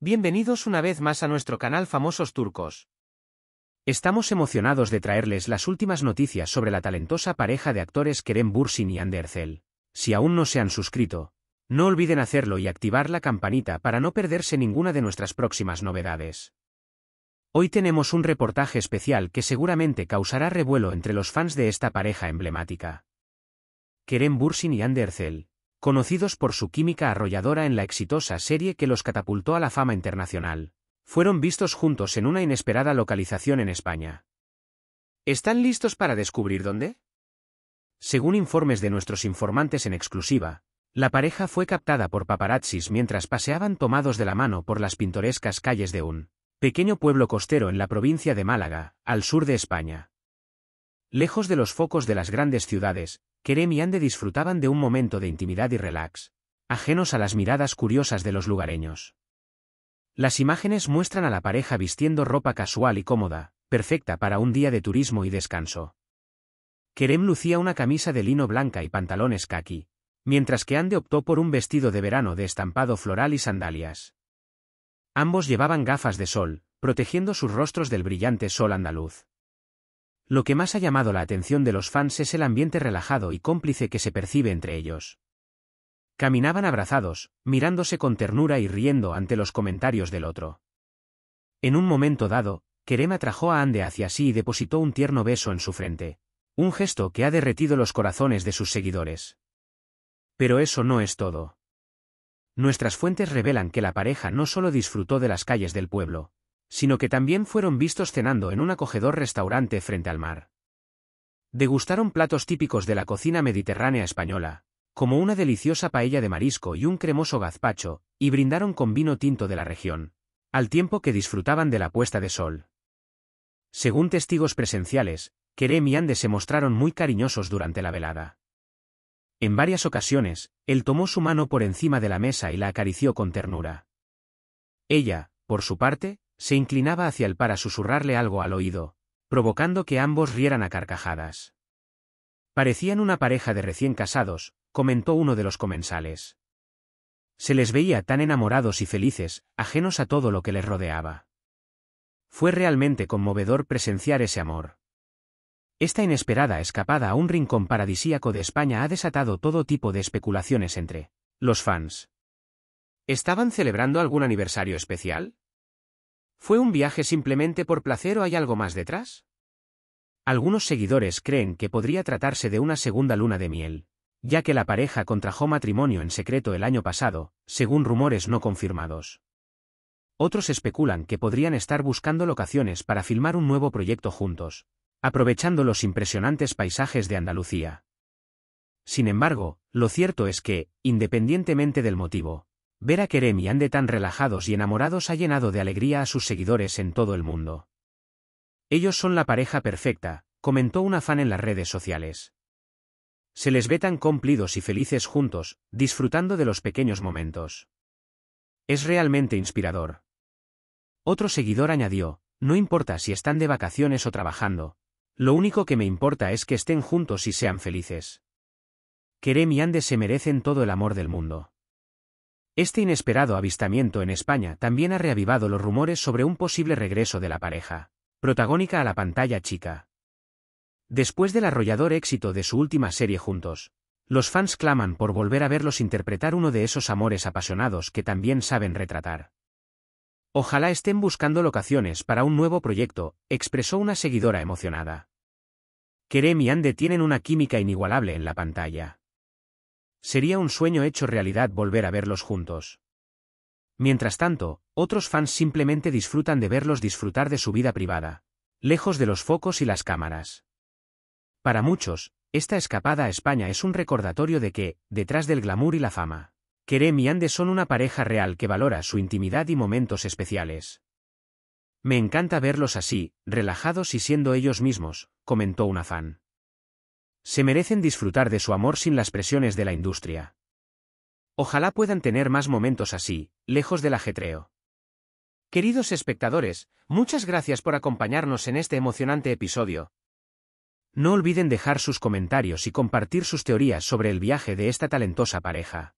Bienvenidos una vez más a nuestro canal Famosos Turcos. Estamos emocionados de traerles las últimas noticias sobre la talentosa pareja de actores Kerem Bursin y Anderzel. Si aún no se han suscrito, no olviden hacerlo y activar la campanita para no perderse ninguna de nuestras próximas novedades. Hoy tenemos un reportaje especial que seguramente causará revuelo entre los fans de esta pareja emblemática. Kerem Bursin y Anderzel, conocidos por su química arrolladora en la exitosa serie que los catapultó a la fama internacional, fueron vistos juntos en una inesperada localización en España. ¿Están listos para descubrir dónde? Según informes de nuestros informantes en exclusiva, la pareja fue captada por paparazzis mientras paseaban tomados de la mano por las pintorescas calles de un pequeño pueblo costero en la provincia de Málaga, al sur de España. Lejos de los focos de las grandes ciudades, Kerem y Ande disfrutaban de un momento de intimidad y relax, ajenos a las miradas curiosas de los lugareños. Las imágenes muestran a la pareja vistiendo ropa casual y cómoda, perfecta para un día de turismo y descanso. Kerem lucía una camisa de lino blanca y pantalones kaki, mientras que Ande optó por un vestido de verano de estampado floral y sandalias. Ambos llevaban gafas de sol, protegiendo sus rostros del brillante sol andaluz. Lo que más ha llamado la atención de los fans es el ambiente relajado y cómplice que se percibe entre ellos. Caminaban abrazados, mirándose con ternura y riendo ante los comentarios del otro. En un momento dado, Kerem trajo a Ande hacia sí y depositó un tierno beso en su frente, un gesto que ha derretido los corazones de sus seguidores. Pero eso no es todo. Nuestras fuentes revelan que la pareja no solo disfrutó de las calles del pueblo, sino que también fueron vistos cenando en un acogedor restaurante frente al mar. Degustaron platos típicos de la cocina mediterránea española, como una deliciosa paella de marisco y un cremoso gazpacho, y brindaron con vino tinto de la región, al tiempo que disfrutaban de la puesta de sol. Según testigos presenciales, Kerem y Ande se mostraron muy cariñosos durante la velada. En varias ocasiones, él tomó su mano por encima de la mesa y la acarició con ternura. Ella, por su parte, se inclinaba hacia él para susurrarle algo al oído, provocando que ambos rieran a carcajadas. Parecían una pareja de recién casados, comentó uno de los comensales. Se les veía tan enamorados y felices, ajenos a todo lo que les rodeaba. Fue realmente conmovedor presenciar ese amor. Esta inesperada escapada a un rincón paradisíaco de España ha desatado todo tipo de especulaciones entre los fans. ¿Estaban celebrando algún aniversario especial? ¿Fue un viaje simplemente por placer o hay algo más detrás? Algunos seguidores creen que podría tratarse de una segunda luna de miel, ya que la pareja contrajo matrimonio en secreto el año pasado, según rumores no confirmados. Otros especulan que podrían estar buscando locaciones para filmar un nuevo proyecto juntos, aprovechando los impresionantes paisajes de Andalucía. Sin embargo, lo cierto es que, independientemente del motivo, Ver a Kerem y Ande tan relajados y enamorados ha llenado de alegría a sus seguidores en todo el mundo. Ellos son la pareja perfecta, comentó una fan en las redes sociales. Se les ve tan cumplidos y felices juntos, disfrutando de los pequeños momentos. Es realmente inspirador. Otro seguidor añadió, no importa si están de vacaciones o trabajando, lo único que me importa es que estén juntos y sean felices. Kerem y Ande se merecen todo el amor del mundo. Este inesperado avistamiento en España también ha reavivado los rumores sobre un posible regreso de la pareja, protagónica a la pantalla chica. Después del arrollador éxito de su última serie juntos, los fans claman por volver a verlos interpretar uno de esos amores apasionados que también saben retratar. Ojalá estén buscando locaciones para un nuevo proyecto, expresó una seguidora emocionada. Kerem y Ande tienen una química inigualable en la pantalla. Sería un sueño hecho realidad volver a verlos juntos. Mientras tanto, otros fans simplemente disfrutan de verlos disfrutar de su vida privada, lejos de los focos y las cámaras. Para muchos, esta escapada a España es un recordatorio de que, detrás del glamour y la fama, Kerem y Andes son una pareja real que valora su intimidad y momentos especiales. Me encanta verlos así, relajados y siendo ellos mismos, comentó una fan. Se merecen disfrutar de su amor sin las presiones de la industria. Ojalá puedan tener más momentos así, lejos del ajetreo. Queridos espectadores, muchas gracias por acompañarnos en este emocionante episodio. No olviden dejar sus comentarios y compartir sus teorías sobre el viaje de esta talentosa pareja.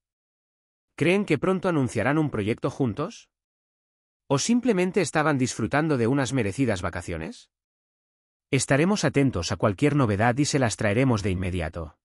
¿Creen que pronto anunciarán un proyecto juntos? ¿O simplemente estaban disfrutando de unas merecidas vacaciones? Estaremos atentos a cualquier novedad y se las traeremos de inmediato.